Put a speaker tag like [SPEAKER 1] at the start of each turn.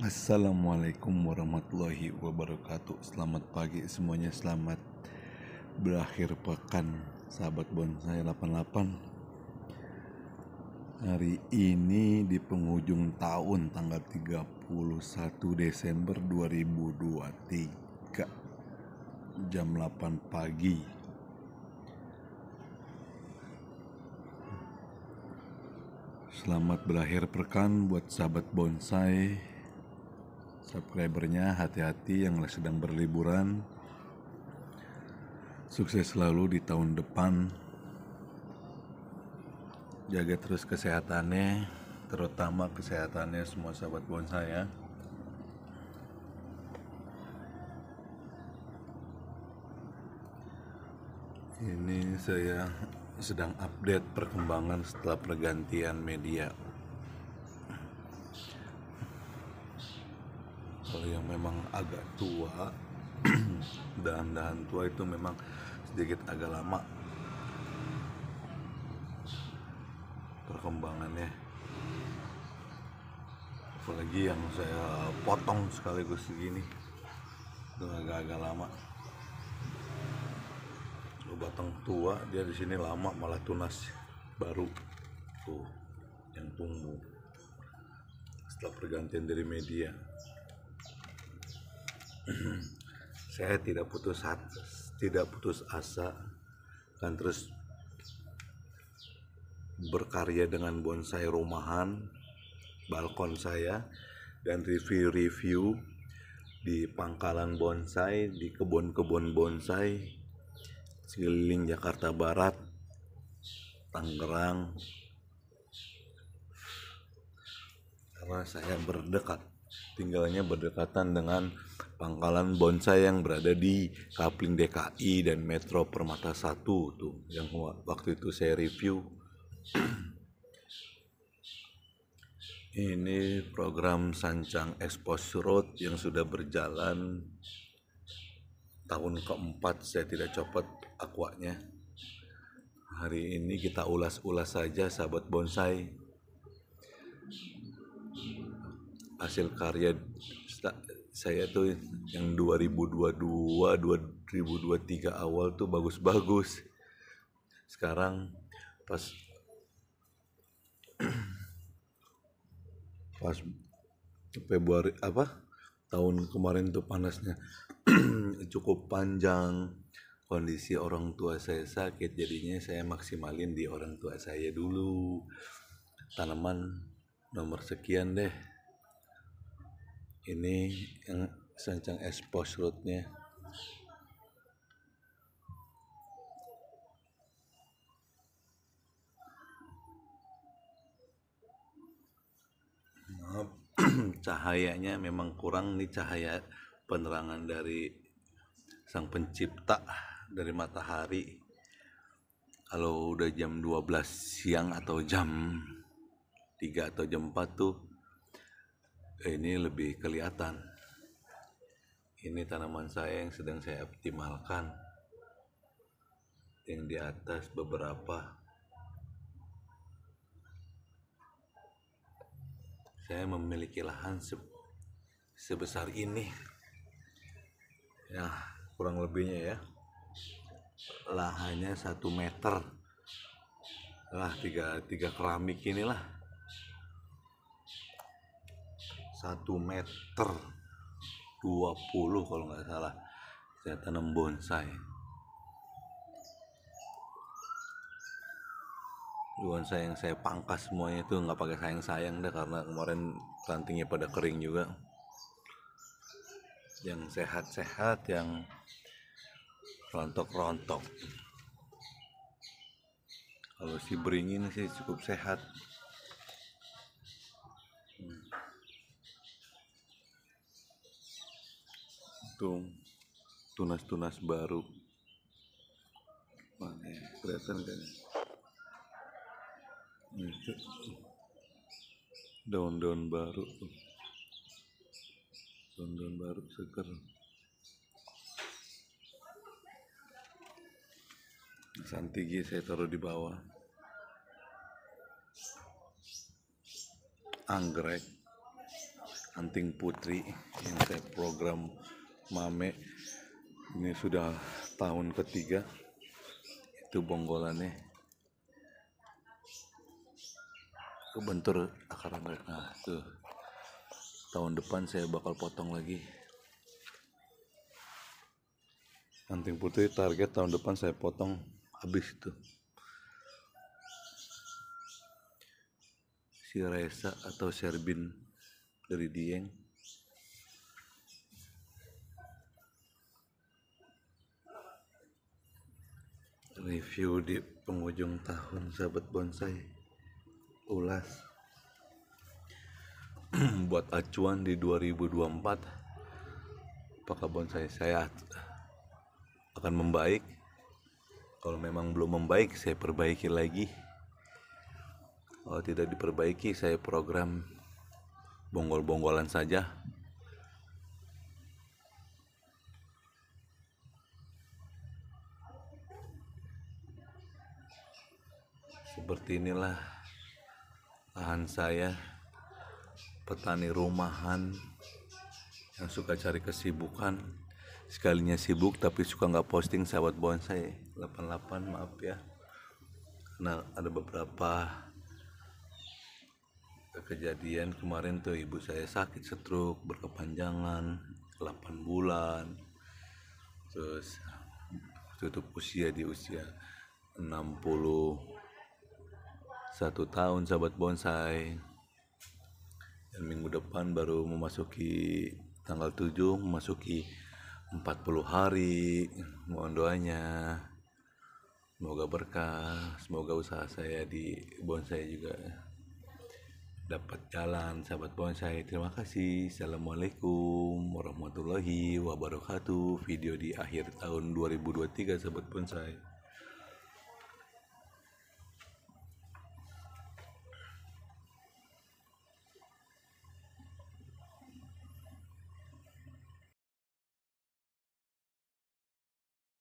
[SPEAKER 1] Assalamualaikum warahmatullahi wabarakatuh Selamat pagi semuanya Selamat berakhir pekan Sahabat bonsai 88 Hari ini di penghujung tahun Tanggal 31 Desember 2023 Jam 8 pagi Selamat berakhir pekan buat sahabat bonsai subscribernya hati-hati yang sedang berliburan sukses selalu di tahun depan jaga terus kesehatannya terutama kesehatannya semua sahabat bonsai ya ini saya sedang update perkembangan setelah pergantian media kalau yang memang agak tua dan dahan tua itu memang sedikit agak lama perkembangannya apalagi yang saya potong sekaligus segini itu agak-agak lama Lalu batang tua dia di sini lama malah tunas baru tuh yang tumbuh setelah pergantian dari media saya tidak putus hati, tidak putus asa dan terus berkarya dengan bonsai rumahan balkon saya dan review-review di pangkalan bonsai di kebun-kebun bonsai sekeliling Jakarta Barat Tangerang karena saya berdekat tinggalnya berdekatan dengan pangkalan bonsai yang berada di Kapling DKI dan Metro Permata 1 tuh yang waktu itu saya review ini program Sancang Expos Road yang sudah berjalan tahun keempat saya tidak copot akuanya hari ini kita ulas-ulas saja sahabat bonsai hasil karya saya tuh yang 2022 2023 awal tuh bagus-bagus sekarang pas pas Februari apa tahun kemarin tuh panasnya cukup panjang kondisi orang tua saya sakit jadinya saya maksimalin di orang tua saya dulu tanaman nomor sekian deh ini yang sancang expose rootnya maaf cahayanya memang kurang nih cahaya penerangan dari sang pencipta dari matahari kalau udah jam 12 siang atau jam 3 atau jam 4 tuh ini lebih kelihatan ini tanaman saya yang sedang saya optimalkan yang di atas beberapa saya memiliki lahan se sebesar ini ya kurang lebihnya ya lahannya satu meter lah tiga, tiga keramik inilah satu meter 20 kalau nggak salah saya tanam bonsai bonsai yang saya pangkas semuanya itu nggak pakai sayang-sayang deh karena kemarin rantingnya pada kering juga yang sehat-sehat yang rontok-rontok kalau si beringin sih cukup sehat hmm. menghitung tunas-tunas baru mana ya, kelihatan kan ya? daun-daun baru tuh daun-daun baru seger santigi saya taruh di bawah anggrek anting putri yang saya program mame ini sudah tahun ketiga itu bonggolannya kebentur akar anggrek nah tuh tahun depan saya bakal potong lagi anting putih target tahun depan saya potong habis itu si Reza atau Serbin dari Dieng review di penghujung tahun sahabat bonsai ulas buat acuan di 2024 apakah bonsai saya akan membaik kalau memang belum membaik saya perbaiki lagi kalau tidak diperbaiki saya program bonggol-bonggolan saja seperti inilah lahan saya petani rumahan yang suka cari kesibukan sekalinya sibuk tapi suka nggak posting sahabat bonsai 88 maaf ya karena ada beberapa kejadian kemarin tuh ibu saya sakit stroke berkepanjangan 8 bulan terus tutup usia di usia 60 satu tahun sahabat bonsai dan minggu depan baru memasuki tanggal 7 memasuki 40 hari mohon doanya semoga berkah semoga usaha saya di bonsai juga dapat jalan sahabat bonsai terima kasih assalamualaikum warahmatullahi wabarakatuh video di akhir tahun 2023 sahabat bonsai